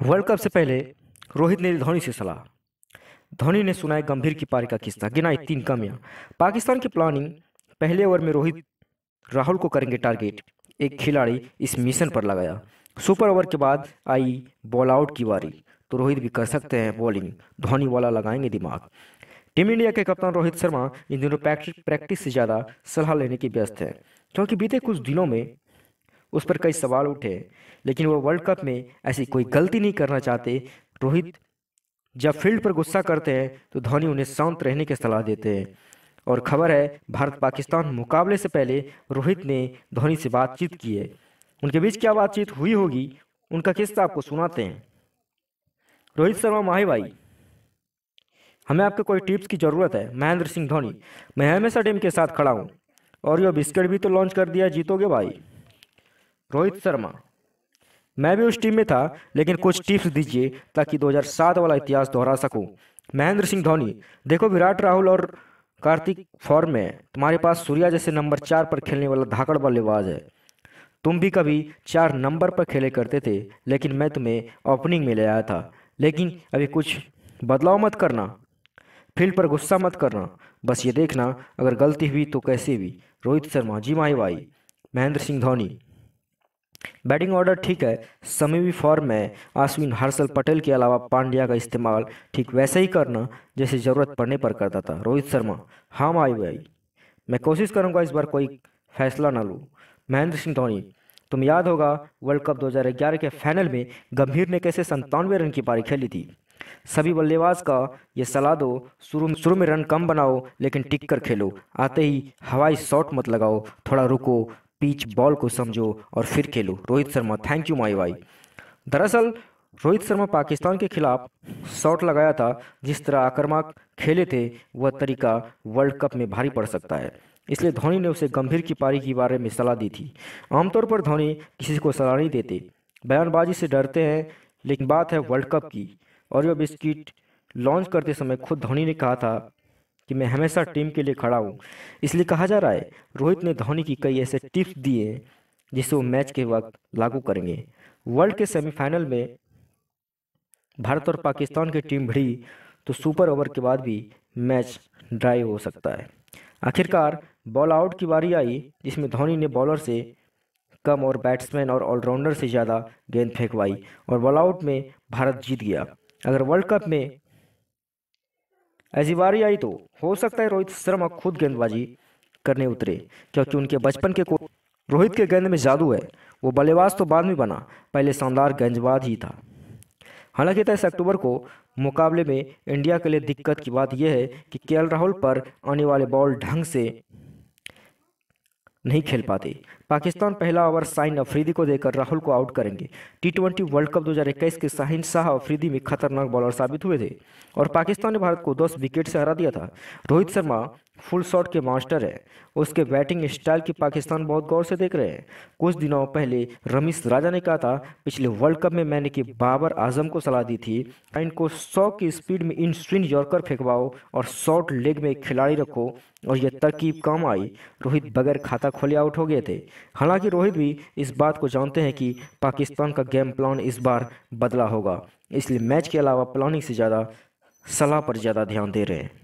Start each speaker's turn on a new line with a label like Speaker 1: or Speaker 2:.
Speaker 1: World cup से पहले रोहित ने धोनी से सलाह धोनी ने सुनाए गंभीर की पारी का किस्सा गिनाई तीन कमियां पाकिस्तान की प्लानिंग पहले ओवर में रोहित राहुल को करेंगे टारगेट एक खिलाड़ी इस मिशन पर लगाया सुपर ओवर के बाद आई बॉल आउट की बारी तो रोहित भी कर सकते हैं बॉलिंग धोनी वाला लगाएंगे दिमाग टीम इंडिया के कप्तान रोहित शर्मा इन दिनों प्रैक्टिस से ज़्यादा सलाह लेने के व्यस्त हैं क्योंकि बीते कुछ दिनों में उस पर कई सवाल उठे लेकिन वो वर्ल्ड कप में ऐसी कोई गलती नहीं करना चाहते रोहित जब फील्ड पर गुस्सा करते हैं तो धोनी उन्हें शांत रहने की सलाह देते हैं और खबर है भारत पाकिस्तान मुकाबले से पहले रोहित ने धोनी से बातचीत की है उनके बीच क्या बातचीत हुई होगी उनका किस्सा आपको सुनाते हैं रोहित शर्मा माही भाई हमें आपके कोई टिप्स की ज़रूरत है महेंद्र सिंह धोनी मैं हमेशा टीम के साथ खड़ा हूँ और यो बिस्किट भी तो लॉन्च कर दिया जीतोगे भाई रोहित शर्मा मैं भी उस टीम में था लेकिन कुछ टिप्स दीजिए ताकि 2007 वाला इतिहास दोहरा सकूं। महेंद्र सिंह धोनी देखो विराट राहुल और कार्तिक फॉर्म में तुम्हारे पास सूर्या जैसे नंबर चार पर खेलने वाला धाकड़ बल्लेबाज है तुम भी कभी चार नंबर पर खेले करते थे लेकिन मैं तुम्हें ओपनिंग में ले आया था लेकिन अभी कुछ बदलाव मत करना फील्ड पर गुस्सा मत करना बस ये देखना अगर गलती हुई तो कैसे हुई रोहित शर्मा जी माई भाई महेंद्र सिंह धोनी बैटिंग ऑर्डर ठीक है समय भी फॉर्म में आश्विन हर्षल पटेल के अलावा पांड्या का इस्तेमाल ठीक वैसे ही करना जैसे ज़रूरत पड़ने पर करता था रोहित शर्मा हाँ आई भाई मैं कोशिश करूँगा इस बार कोई फैसला ना लूँ महेंद्र सिंह धोनी तुम याद होगा वर्ल्ड कप 2011 के फाइनल में गंभीर ने कैसे संतानवे रन की पारी खेली थी सभी बल्लेबाज का ये सलाह दो शुरू शुरू में रन कम बनाओ लेकिन टिक कर खेलो आते ही हवाई शॉट मत लगाओ थोड़ा रुको पिच बॉल को समझो और फिर खेलो Rohit Sharma thank you my भाई दरअसल रोहित शर्मा पाकिस्तान के खिलाफ शॉट लगाया था जिस तरह आक्रमक खेले थे वह तरीका वर्ल्ड कप में भारी पड़ सकता है इसलिए धोनी ने उसे गंभीर की पारी के बारे में सलाह दी थी आमतौर पर धोनी किसी को सलाह नहीं देते बयानबाजी से डरते हैं लेकिन बात है वर्ल्ड कप की और यह बिस्किट लॉन्च करते समय खुद धोनी ने कहा था कि मैं हमेशा टीम के लिए खड़ा हूँ इसलिए कहा जा रहा है रोहित ने धोनी की कई ऐसे टिप्स दिए जिसे वो मैच के वक्त लागू करेंगे वर्ल्ड के सेमीफाइनल में भारत और पाकिस्तान की टीम भिड़ी तो सुपर ओवर के बाद भी मैच ड्राई हो सकता है आखिरकार बॉल आउट की बारी आई जिसमें धोनी ने बॉलर से कम और बैट्समैन और ऑलराउंडर से ज़्यादा गेंद फेंकवाई और बॉल आउट में भारत जीत गया अगर वर्ल्ड कप में ऐसी बारी आई तो हो सकता है रोहित शर्मा खुद गेंदबाजी करने उतरे क्योंकि उनके बचपन के कोच रोहित के गेंद में जादू है वो बल्लेबाज तो बाद में बना पहले शानदार गेंदबाज ही था हालांकि तेईस अक्टूबर को मुकाबले में इंडिया के लिए दिक्कत की बात यह है कि के राहुल पर आने वाले बॉल ढंग से नहीं खेल पाते पाकिस्तान पहला ओवर साइन अफरीदी को देकर राहुल को आउट करेंगे टी ट्वेंटी वर्ल्ड कप 2021 के साहिन शाह अफरीदी में खतरनाक बॉलर साबित हुए थे और पाकिस्तान ने भारत को 10 विकेट से हरा दिया था रोहित शर्मा फुल शॉट के मास्टर है उसके बैटिंग स्टाइल की पाकिस्तान बहुत गौर से देख रहे हैं कुछ दिनों पहले रमेश राजा ने कहा था पिछले वर्ल्ड कप में मैंने कि बाबर आजम को सलाह दी थी इनको सौ की स्पीड में इन स्विन यॉर्कर फेंकवाओ और शॉर्ट लेग में खिलाड़ी रखो और यह तरकीब काम आई रोहित बगैर खाता खोले आउट हो गए थे हालांकि रोहित भी इस बात को जानते हैं कि पाकिस्तान का गेम प्लान इस बार बदला होगा इसलिए मैच के अलावा प्लानिंग से ज़्यादा सलाह पर ज़्यादा ध्यान दे रहे हैं